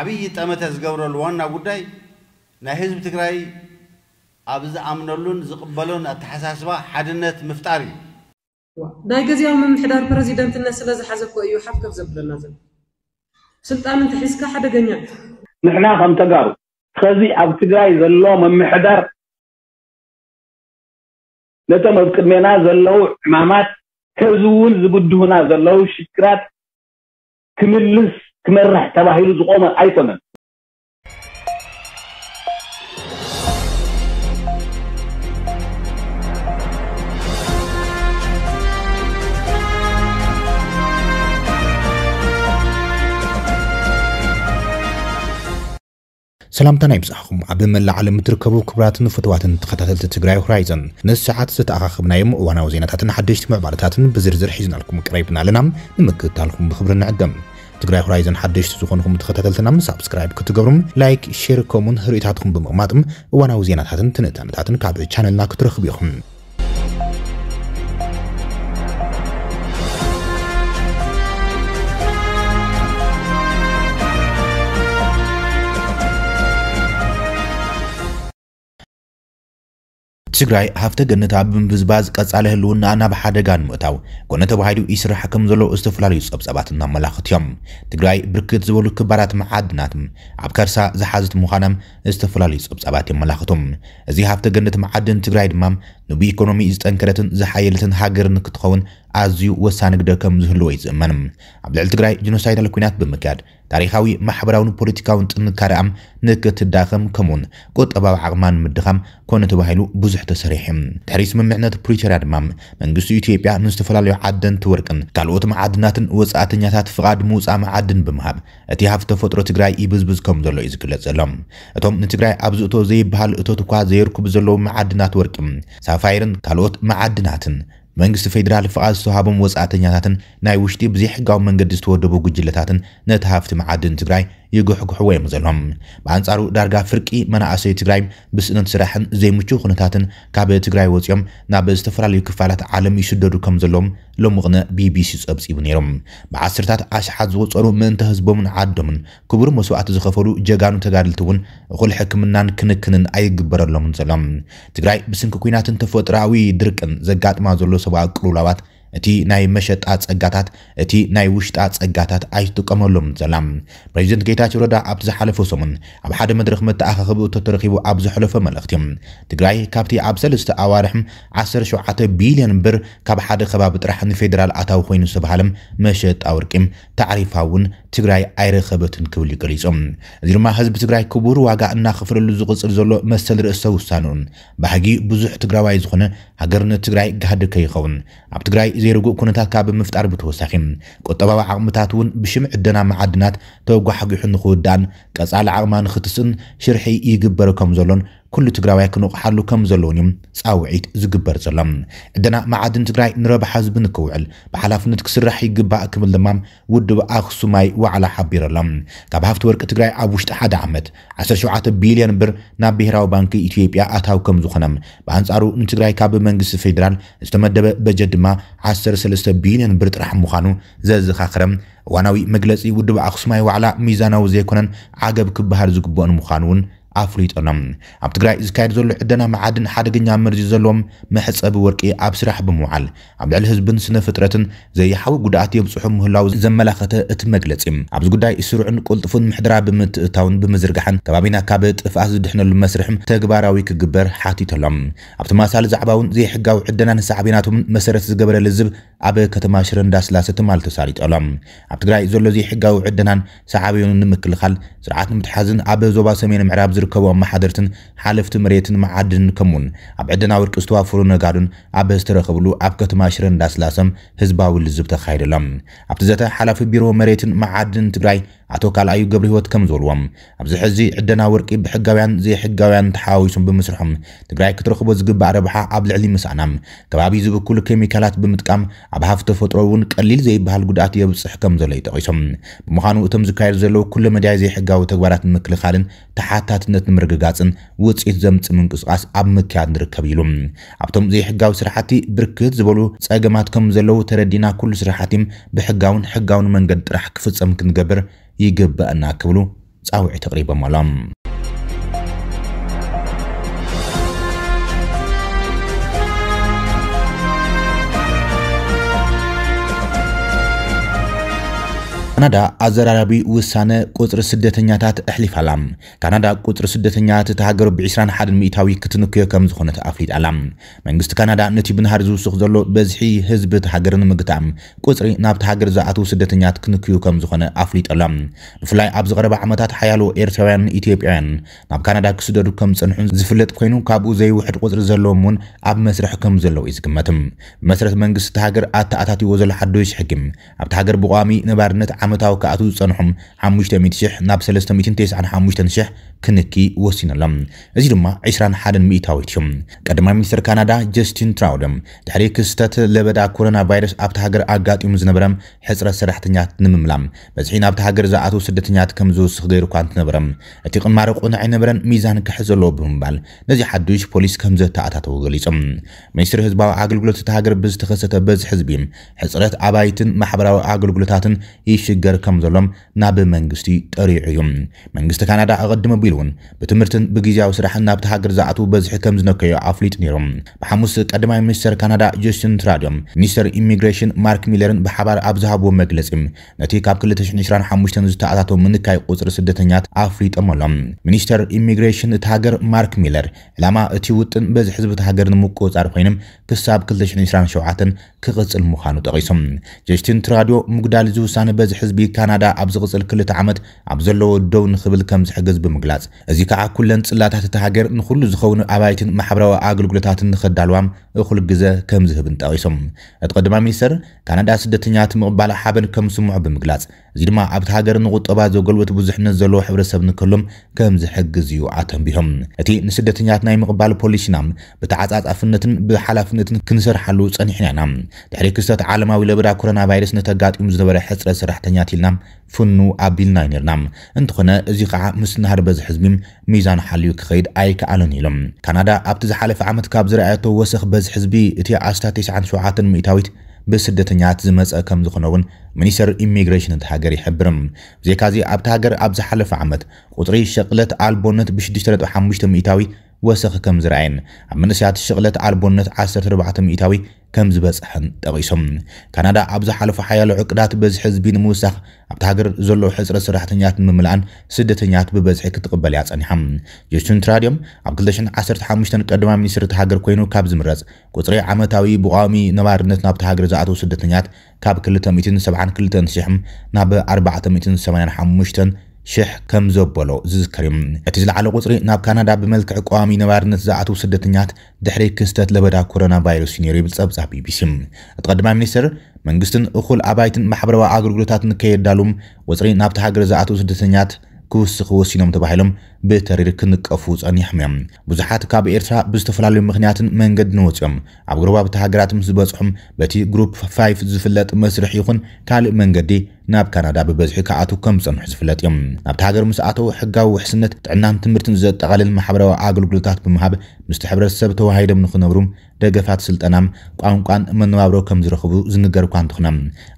عبي تأمت هزجور الوان عبوداي نهزب تكراي أبز أمنلون زقبلون التحساس با حدنة مفتاري داي جزي هم من حدار بريزيدنت الناس لازم حزب ويو حفك في زبل النازل سلطان انت حسك حدا جنيات نحنا هم تجارو خزي أب تكراي زلوا من حدار نتم قدمنا زلوا حمامات كزون زبدهنا زلوا شكرات كملس تمرح تباهيل زقومة أي ثمن سلام تنايمس أخم عبد الملا على متركبو كبرات نفتوات تقتات التجري هورايزن نس ساعات ست أخم نايم وأنا وزينة تاتن حدش مع بارتاتن بزر زر حزن لكم قريبنا لنا نمك تالكم بخبرنا عدم ትግራይ ሆራይዘን ሓደሽቲ ዝኾንኩም ተኸታተልትና ሳብስክራይብ ክትገብሩም ላይክ ሼር ከምኡን ርእይታትኩም ብምቕማጥም እዋናዊ ዜናታትን ትንእተነታትን ካብ ቻነልና ክትረኽቡ ኢኹም ትግራይ ሃፍተ ገነት ኣብ ምብዝባዝ ህልውና ናብ ሓደጋ ንምእታው ኮነ ተባሂሉ ይስራሕ ከም ዘሎ ዝተፈላለዩ ጸብጻባት እናመላኽት እዮም ትግራይ ብርክት ዝበሉ ክባራት መዓድናት ኣብ ከርሳ ዝሓዘት ምዃናም ዝተፈላለዩ ጸብጻባት የመላኽቱም እዚ ሃፍተ ገነት መዓድን ትግራይ ድማ ንብኢኮኖሚ ዝጠንከረትን ዝሓየለትን ሃገር ንክትኸውን ኣዝዩ ወሳኒ ግደ ከም ዝህልዎ ይዝእመን ኣብ ልዕሊ ትግራይ ጀኖሳይዳል ኩናት ብምካድ ታሪካዊ ማሕበራውን ፖለቲካውን ጥንካርኣም ንክትዳኸም ከምኡውን ቁጠባዊ ዓቕማ ንምድኻም ኮነ ተባሂሉ ብዙሕ ተሰሪሕ ድሕሪ ስምምዕነት ፕሪቶርያ ድማ መንግስቲ ኢትዮጵያ ንዝተፈላለዩ ዓደንቲ ወርቅን ካልኦት መዓድናትን ወፃእተኛታት ፍቓድ ምውፃእ መዓድን ብምሃብ እቲ ሃፍ ተፈጥሮ ትግራይ ይብዝብዝ ከም ዘሎ እዩ ዝግለጽ ዘሎም እቶም ንትግራይ ኣብ ዝእቶ ዘይበሃል እቶት እኳ ዘየርክቡ ዘለዉ መዓድናት ወርቂ ሳፋይርን ካልኦት መዓድናትን መንግስቲ ፌደራል ፍቓድ ዝተዋሃቦም ወፃእተኛታትን ናይ ውሽጢ ብዘይሕጋዊ መንገዲ ዝተወደቡ ጉጅለታትን ነቲ ሃፍቲ መዓድን ትግራይ ይጉሕጉሕዎ እዮም ዘሎም ብኣንጻሩ ዳርጋ ፍርቂ መናእሰይ ትግራይ ብስእነት ስራሕን ዘይምቹ ኩነታትን ካብ ትግራይ ወፂኦም ናብ ዝተፈላለዩ ክፋላት ዓለም ይስደዱ ከም ዘለዎም ሎሙቕነ ቢቢሲ ፀብፂቡ ነይሮም ብዓስርታት ኣሽሓት ዝቑፀሩ ምእንተ ህዝቦምን ዓዶምን ክቡር መስዋዕቲ ዝኸፈሉ ጀጋኑ ተጋድልቲ እውን እኹል ሕክምናን ክንክንን ኣይግበረሎምን ዘሎም ትግራይ ብስንኪ ኩናትን ተፈጥራዊ ድርቅን ዘጋጥማ ዘሎ ሰብኣዊ ቅሉላባት اتی نای مشت آت اگاتات اتی نای وشت آت اگاتات عیت کاملم زلام. پریزنت گیتاش را در ابز حلف سومن. اب حد مدرخ مت آخه بود ترخی و ابز حلف ملختیم. تقریب کابتی ابزلست آوارهم عصر شعات بیلیون بر کاب حد خباب ترحن فدرال عتاو خوین سبحالم مشت آورکم تعریفاون ትግራይ ኣይረኸበትን ክብል ገሊፆም እዚ ድማ ህዝቢ ትግራይ ክቡር ዋጋ እናኽፍለሉ ዝቕፅል ዘሎ መሰል ርእሰ ውሳኑን ባህጊ ብዙሕ ትግራዋይ ዝኾነ ሃገርነት ትግራይ ጋህዲ ከይኸውን ኣብ ትግራይ ዘይርጉእ ኩነታት ካብ ምፍጣር ብተወሳኺ ቆጠባዊ ዓቕምታት እውን ብሽምዕ ዕደና መዓድናት ተጓሕጊሑ ንኽውዳእን ቀጻሊ ዓቕማ ንኽትስእን ሽርሒ ይግበረ ከም ዘሎን كل تقرأي كنوق حلو كم زلونيم ساوعيت زجبر زلم عندنا معادن تقرأي نرب حزب نكوعل بحلف نتكسر رح يجب أكمل دمام ود أخص ماي وعلى حبير لم كبهف تورك تقرأي أبوش تحد عمد عشان شو عت بيليان بر نبهر أو بنك إثيوبيا أتاو كم زخنم بانس أرو نتقرأي كاب من فيدرال استمد بجد ما عشر سلسة بيليان بر رح مخانو زز خخرم وانا مجلس ود أخص ماي وعلى ميزان أو عجب كبهر زجبون مخانون عفريتنام عبد الجرائي زكاير زلوا عدنا معادن حد جنيا مرج زلهم محس أبو ورقي عب سرح بموعل عبد العزيز بن سنة فترة زي حاو جدعت يوم صحهم هلاو زملا خت اتمجلتهم عبد الجدعي يسرعن قلت فن محدرا بمت تاون بمزرجحن كبابينا كابت فأز دحنا المسرحم تجبراوي كجبر حاتي تلام عبد ما سال زعباون زي حجاو عدنا نسعبيناتهم مسرس جبر للزب عب كتماشرن داس لاسة مال تساريت ألم عبد الجرائي زلوا زي حجاو عدنا سعبيون مكل خل سرعات متحزن عب زوبا سمين معراب ዝርከቦም ማሓደርትን ሓለፍቲ መሬትን መዓድን ከምውን ኣብ ዕድና ወርቂ ዝተዋፈሩ ነጋዱን ኣብ ዝተረኸብሉ ኣብ ከተማ ሽረ እንዳስላሰም ህዝባዊ ልዝብ ተኻይደሎም ኣብቲ ዘተ ሓላፊ ቢሮ መሬትን መዓድን ትግራይ ኣቶ ካልኣዩ ገብሪ ህይወት ከም ዝበልዎም ኣብዚ ሕዚ ዕደና ወርቂ ብሕጋውያን ዘይሕጋውያን ተሓዋዊሶም ብምስርሖም ትግራይ ክትረኽቦ ዝግባእ ረብሓ ኣብ ልዕሊ ምስኣናም ከባቢ ዝብክሉ ኬሚካላት ብምጥቃም ኣብ ሃፍ ተፈጥሮ እውን ቀሊል ዘይበሃል ጉድኣት የብፅሕ ከም ዘሎ ይጠቂሶም ብምዃኑ እቶም ዝካየድ ዘለዉ ኩሉ መድያይ ዘይሕጋዊ ተግባራት ንምክልኻልን ተሓታትነት ንምርግጋፅን ውፅኢት ዘምፅእ ምንቅስቃስ ኣብ ምክያድ ንርከብ ኢሉ ኣብቶም ዘይሕጋዊ ስራሕቲ ብርክት ዝበሉ ፀገማት ከም ዘለዉ ተረዲና ኩሉ ስራሕቲ ብሕጋውን ሕጋውን መንገዲ ጥራሕ ክፍፀም ክንገብር يجب أن أكملوا تعوي تقريبا ملام ካናዳ ኣዘራራቢ ውሳነ ቁፅሪ ስደተኛታት ኣሕሊፋ ኣላ ካናዳ ቁፅሪ ስደተኛት እቲ ሃገር ብ21 ሚእታዊ ክትንክዮ ከም ዝኾነት ኣፍሊጣ ኣላ መንግስቲ ካናዳ ነቲ ብንሃር ዝውስኽ ዘሎ በዝሒ ህዝቢ እቲ ሃገር ንምግታእ ቁፅሪ ናብቲ ሃገር ዝኣትዉ ስደተኛት ክንክዩ ከም ዝኾነ ኣፍሊጡ ኣሎ ብፍላይ ኣብ ዝቐረባ ዓመታት ሓያሎ ኤርትራውያን ኢትዮጵያውያን ናብ ካናዳ ክስደዱ ከም ዝፀንሑን ዝፍለጥ ኮይኑ ካብኡ ዘይውሕድ ቁፅሪ ዘለዎም እውን ኣብ መስርሕ ከም ዘለዉ እዩ ዝግመትም ብመሰረት መንግስቲ እቲ ሃገር ኣተኣታትይዎ ዘሎ ሓዶ ሕጊ ኣብቲ ሃገር ብቋሚ ነባርነት ዓመታዊ ክኣትዉ ዝፀንሖም 5000 ናብ 395,000 ክንኪ ወሲኑ ኣሎ እዚ ድማ 21 ሚእታዊት እዩ ቀዳማይ ሚኒስትር ካናዳ ጀስቲን ትራውደ ድሕሪ ክስተት ለበዳ ኮሮና ቫይረስ ኣብቲ ሃገር ኣጋጢሙ ዝነበረ ሕፅረት ሰራሕተኛት ንምምላም በዝሒ ናብቲ ሃገር ዝኣት ስደተኛት ከም ዝውስኽ ገይሩ እኳ እንትነበረ እቲ ቅማሪ ቁንዕ ይነበረን ሚዛን ክሕ ዘለዎ ብምባል ነዚ ሓዱሽ ፖሊስ ከም ዘተኣታተው ገሊጹ ሚኒስትሪ ህዝባዊ ኣገልግሎት እቲ ሃገር ብዝተኸሰተ በዝሒ ህዝቢ ሕፅረት ኣባይትን ማሕበራዊ ኣገልግሎታትን ይሽግ ክሽግር ከም ዘሎም ናብ መንግስቲ ጠሪዑ እዩ መንግስቲ ካናዳ ኣቐድመ ኣቢሉ እውን ብትምህርትን ብግዜያዊ ስራሕን ናብቲ ሃገር ዝኣት በዝሒ ከም ዝነከዮ ኣፍሊጡ ነይሩ ብሓሙስ ቀዳማይ ሚኒስተር ካናዳ ጆስትን ትራድዮም ሚኒስተር ኢሚግሬሽን ማርክ ሚለርን ብሓባር ኣብ ዝሃብዎ መግለፂ ነቲ ካብ 225 ዝተኣታተው ምንካይ ቁፅሪ ስደተኛት ኣፍሊጦም ኣሎም ሚኒስተር ኢሚግሬሽን እቲ ሃገር ማርክ ሚለር ዕላማ እቲ ውጥን በዝሒ ህዝቢ እቲ ሃገር ንምቁፃር ኮይኑ ክሳብ 227 ክቕፅል ምዃኑ ጠቒሶም ጀስትን ትራድዮ ምጉዳል ዝውሳነ በዝሒ ህዝቢ ካናዳ ኣብ ዝቕፅል ክልተ ዓመት ኣብ ዘለዎ ደው ንኽብል ከም ዝሕግዝ ብምግላጽ እዚ ከዓ ኩለን ፅላታት እቲ ሃገር ንኹሉ ዝኸውን ኣባይትን ማሕበራዊ ኣገልግሎታትን ንኸዳልዋም እኹል ግዘ ከም ዝህብን ጠቒሶም እቲ ቀድማ ሚኒስተር ካናዳ ስደተኛት ምቕባል ሓበን ከም ስምዑ ብምግላጽ እዚ ድማ ኣብቲ ሃገር ንቁጠባ ዘገልወት ብዙሕነት ዘለዎ ሕብረተሰብ ንከሎም ከም ዝሕግዝ እዩ ኣተንቢሆም እቲ ንስደተኛት ናይ ምቕባል ፖሊሲና ብተዓጻጻፍነትን ብሓላፍነትን ክንሰርሓሉ ፀኒሕና ኢና ድሕሪ ክስተት ዓለማዊ ለበዳ ኮሮና ቫይረስ ነተጋጢሙ ዝነበረ ሕፅረት ሰራሕተኛ ምክንያት ኢልና ፍኑ ኣቢልና እዩ ነርና እንትኾነ እዚ ከዓ ምስ ናሃርበዚ ህዝቢ ሚዛን ሓልዩ ክኸይድ ኣይከኣለን ኢሎም ካናዳ ኣብቲ ዝሓለፈ ዓመት ካብ ዝረኣየቶ ወሰኽ በዚ ህዝቢ እቲ ኣስታ 97 ሚእታዊት ብስደተኛት ዝመፀ ከም ዝኾነ እውን ሚኒስተር ኢሚግሬሽን እቲ ሃገር ይሕብር ብዜካዚ ኣብቲ ሃገር ኣብ ዝሓለፈ ዓመት ቁፅሪ ሸቕለት ኣልቦነት ብ6.5 ሚእታዊ ወሰኺ ከም ዝረኣየን ኣብ መንስያት ሽቕለት ኣልቦነት 14 ሚእታዊ ከም ዝበፅሐን ጠቒሶም ካናዳ ኣብ ዝሓለፉ ሓያሎ ዕቅዳት በዚ ህዝቢ ንምውሳኽ ኣብቲ ሃገር ዘሎ ሕፅረት ሰራሕተኛት ንምምላእን ስደተኛት ብበዝሒ ክትቕበል እያ ጸኒሓ ጀስትን ትራድዮም ኣብ 2015 ቀዳማ ሚኒስትር እቲ ሃገር ኮይኑ ካብ ዝምረፅ ቁፅሪ ዓመታዊ ብቋሚ ነባርነት ናብቲ ሃገር ዝኣተዉ ስደተኛት ካብ 272,000 ናብ 485 ሽሕ ከም ዘበሎ ዝዝከር እዩ እቲ ዝለዓለ ቁፅሪ ናብ ካናዳ ብመልክዕ ቀዋሚ ነባርነት ዝኣትው ስደተኛት ድሕሪ ክስተት ለበዳ ኮሮና ቫይረስ እዩ ነይሩ ይብል ጸብጻብ ቢቢሲ እቲ ቀዳማይ ሚኒስትር መንግስትን እኹል ኣባይትን ማሕበራዊ ኣገልግሎታት ንከየዳሉ ወፅሪ ናብቲ ሃገር ዝኣትው ስደተኛት ክውስኽ ወሲኖም ተባሂሎም ብተሪር ክንቀፉ ጸኒሖም እዮም ብዙሓት ካብ ኤርትራ ብዝተፈላለዩ ምክንያትን መንገዲ ንወፅኦም ኣብ ግርባ ብቲ ሃገራት ምስ ዝበፅሖም በቲ ግሩፕ 5 ዝፍለጥ መስርሕ ይኹን ካልእ መንገዲ ናብ ካናዳ ብበዝሒ ክኣቱ ከም ዝፀንሑ ዝፍለጥ እዮም ናብቲ ሃገር ምስ ኣተዉ ሕጋዊ ውሕስነት ጥዕናን ትምህርትን ዘጠቓልል ማሕበራዊ ኣገልግሎታት ብምሃብ ምስቲ ሕብረተሰብ ተዋሂዶም ንክነብሩ ደገፋት ስልጠናም ቋንቋን መነባብሮ ከም ዝረኽቡ ዝንገር እኳ እንትኾነ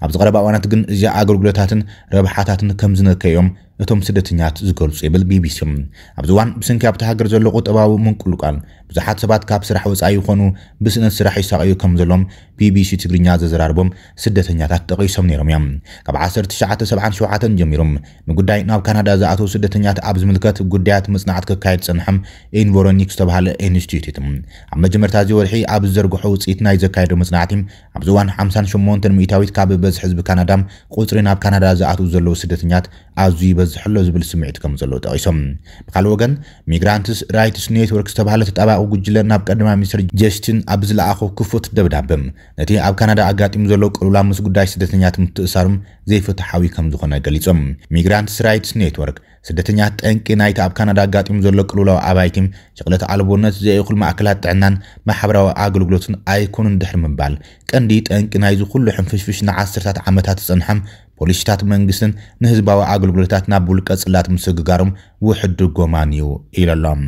ኣብዚ ቀረባ እዋናት ግን እዚ ኣገልግሎታትን ረብሓታትን ከም ዝነከ እዮም እቶም ስደተኛት ዝገልፁ ይብል ቢቢሲ እዮም ኣብዚ እዋን ብስንኪ ኣብቲ ሃገር ዘሎ ቁጠባዊ ምንቁልቋል ብዙሓት ሰባት ካብ ስራሕ ወፃኢ ይኾኑ ብስእነት ስራሕ ይሳቀዩ ከም ዘሎም ቢቢሲ ትግርኛ ዘዘራርቦም ስደተኛታት ጠቒሶም ነይሮም እዮም ካብ 1977 ጀሚሮም ንጉዳይ ናብ ካናዳ ዝኣተው ስደተኛት ኣብ ዝምልከት ጉዳያት ምፅናዕት ክካየድ ፅንሐም ኤንቨሮኒክ ዝተባሃለ ኢንስቲትዩት እዩ ኣብ መጀመርታ እዚ ወርሒ ኣብ ዝዘርግሖ ውፅኢት ናይ ዘካየዶ መፅናዕቲ ኣብ ዝዋን 58 ሚታዊት ካብ በዝሒ ህዝቢ ካናዳ ቁፅሪ ናብ ካናዳ ዝኣትው ዘለዉ ስደተኛት ኣዝዩ ይበዝሕ ኣሎ ዝብል ስምዒት ከም ዘለዎ ጠቂሶም ብካልእ ወገን ሚግራንትስ ራይትስ ኔትወርክ ዝተባሃለ ተጣባቂ ጉጅለ ናብ ቀዳማይ ሚኒስትር ጀስትን ኣብ ዝለኣኾ ክፉት ደብዳብም ነቲ ኣብ ካናዳ ኣጋጢሙ ዘሎ ቅሉላ ምስ ጉዳይ ስደተኛት ምትእሳርም ዘይፈ ፍትሓዊ ከም ዝኾነ ገሊፆም ሚግራንትስ ራይትስ ኔትወርክ ስደተኛ ጠንቂ ናይቲ ኣብ ካናዳ ኣጋጢሙ ዘሎ ቅልውላዊ ኣባይቲ ሸቕለት ኣልቦነት ዘየእኹል ማእከላት ጥዕናን ማሕበራዊ ኣገልግሎትን ኣይኮኑን ድሕሪ ምባል ቀንዲ ጠንቂ ናይዚ ኩሉ ሕንፍሽፍሽ ንዓስርታት ዓመታት ዝፀንሐም ፖሊስታት መንግስትን ንህዝባዊ ኣገልግሎታት ናብ ውልቀ ፅላት ምስግጋሮም ውሕድ ጎማን እዩ ኢሉ ኣሎም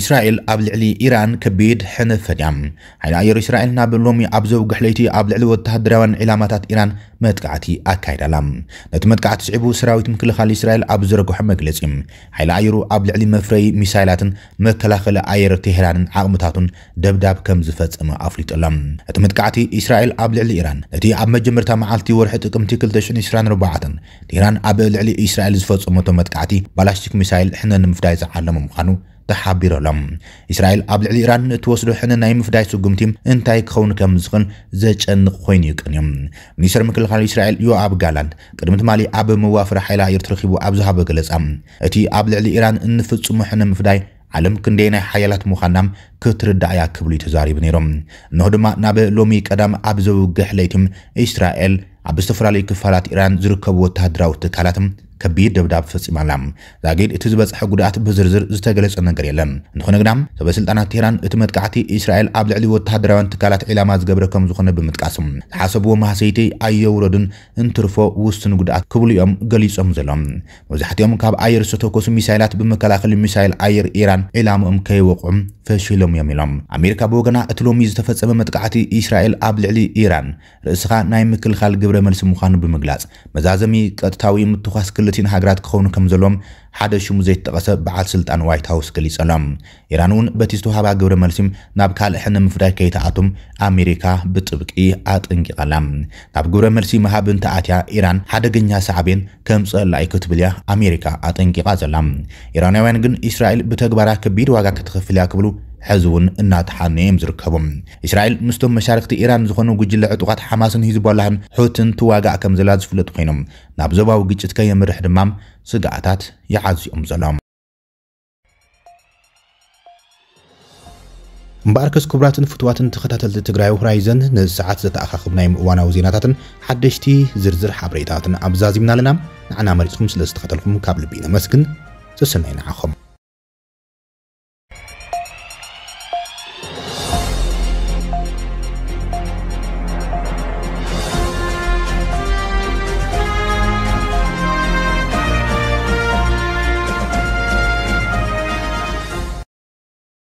ኢስራኤል ኣብ ልዕሊ ኢራን ከቢድ ሕንፍ ፈዲያም ሓይሊ ኣየር እስራኤል ናብ ሎሚ ኣብ ዘውግሕ ለይቲ ኣብ ልዕሊ ወተሃደራውያን ዕላማታት ኢራን መጥቃዕቲ ኣካይዳላ ነቲ መጥቃዕቲ ስዒቡ ሰራዊት ምክልኻል እስራኤል ኣብ ዘረግሖ መግለፂ ሓይሊ ኣየሩ ኣብ ልዕሊ መፍረይ ሚሳይላትን መከላኸሊ ኣየር ቴሄራንን ዓቕምታቱን ደብዳብ ከም ዝፈፀመ ኣፍሊጡላ እቲ መጥቃዕቲ እስራኤል ኣብ ልዕሊ ኢራን እቲ ኣብ መጀመርታ መዓልቲ ወርሒ ጥቅምቲ 224 ቴሄራን ኣብ ልዕሊ እስራኤል ዝፈፀመቶ መጥቃዕቲ ባላስቲክ ሚሳይል ሕነ ንምፍዳይ ዝዓለመ ምዃኑ ተሓቢሮሎም እስራኤል ኣብ ልዕሊ ኢራን እትወስዶ ሕነ ናይ ምፍዳይ ስጉምቲ እንታይ ክኸውን ከም ዝኽን ዘጨንቕ ኮይኑ ይቅን እዩ ሚኒስትር ምክልኻል እስራኤል ዮኣብ ጋላንድ ቅድሚ ትማሊ ኣብ መዋፍሪ ሓይላ ኣየር ትረኺቡ ኣብ ዝሃበ ገለጻ እቲ ኣብ ልዕሊ ኢራን እንፍጽሞ ሕነ ምፍዳይ ዓለም ክንደይ ናይ ሓያላት ምዃናም ክትርዳእ እያ ክብሉ ተዛሪቡ ነይሮም እንሆ ድማ ናብ ሎሚ ቀዳም ኣብ ዘውግሕ ለይትም እስራኤል ኣብ ዝተፈላለዩ ክፋላት ኢራን ዝርከቡ ወተሃድራዊ ትካላት ከቢድ ደብዳብ ፈፂማላ ዛጊድ እቲ ዝበጽሐ ጉድኣት ብዝርዝር ዝተገለጸ ነገር የለን እንኾነ ግና ሰበስልጣናት ቴህራን እቲ መጥቃዕቲ እስራኤል ኣብ ልዕሊ ወተሃደራውያን ትካላት ዒላማ ዝገብረ ከም ዝኾነ ብምጥቃስ ዝሓሰብዎ ማህሰይቲ ኣየውረዱን እንትርፎ ውስን ጉድኣት ክብሉ እዮም ገሊፆም ዘሎም መብዛሕትኦም ካብ ኣየር ዝተተኮሱ ሚሳይላት ብመከላኸሊ ሚሳይል ኣየር ኢራን ዒላምኦም ከይወቕዑም ፈሽሎም እዮም ኢሎም ኣሜሪካ ብወገና እቲ ሎሚ ዝተፈፀመ መጥቃዕቲ እስራኤል ኣብ ልዕሊ ኢራን ርእስኻ ናይ ምክልኻል ግብረ መልሲ ምዃኑ ብምግላጽ መዛዘሚ ቀጥታዊ ምትኳስ ክል ብእትእን ሃገራት ክኸውን ከም ዘሎም ሓደ ሽሙ ዘይተጠቐሰ በዓል ስልጣን ዋይት ሃውስ ገሊጸ ኣሎም ኢራን እውን በቲ ዝተውሃባ ግብረ መልሲም ናብ ካልእ ሕነ ምፍዳይ ከይተኣቱም ኣሜሪካ ብጥብቂ ኣጥንቂቐላ ናብ ግብረ መልሲ መሃብ እንተኣትያ ኢራን ሓደገኛ ሰዕቤን ዩ ክትብል እያ ኣሜሪካ ኣጠንቂቓ ዘላ ኢራናውያን ግን እስራኤል ብተግባራ ከቢድ ዋጋ ክትኽፍል እያ ክብሉ ሕዚ እውን እናተሓነ እዮም ዝርከቡ እስራኤል ምስቶም መሻርክቲ ኢራን ዝኾኑ ጉጅለ ዕጡቃት ሓማስን ሂዝቦላህን ሑትን ትዋጋእ ከም ዘላ ዝፍለጥ ኮይኖም ናብ ዞባዊ ግጭት ከየምርሕ ድማ ስጋኣታት ይዓዝኦም ዘሎም ከስ ክቡራትን ፍትዋትን ተኸታተልቲ ትግራይ ሆራይዘን ንሰዓት ዘተኣኻኽብ ናይ ምእዋናዊ ዜናታትን ሓደሽቲ ዝርዝር ሓበሬታትን ኣብዛዚምና ኣለና ንዓና መሪፅኩም ስለ ዝተኸተልኩም ካብ ልቢ ነመስግን ዘሰናይ ንዓኹም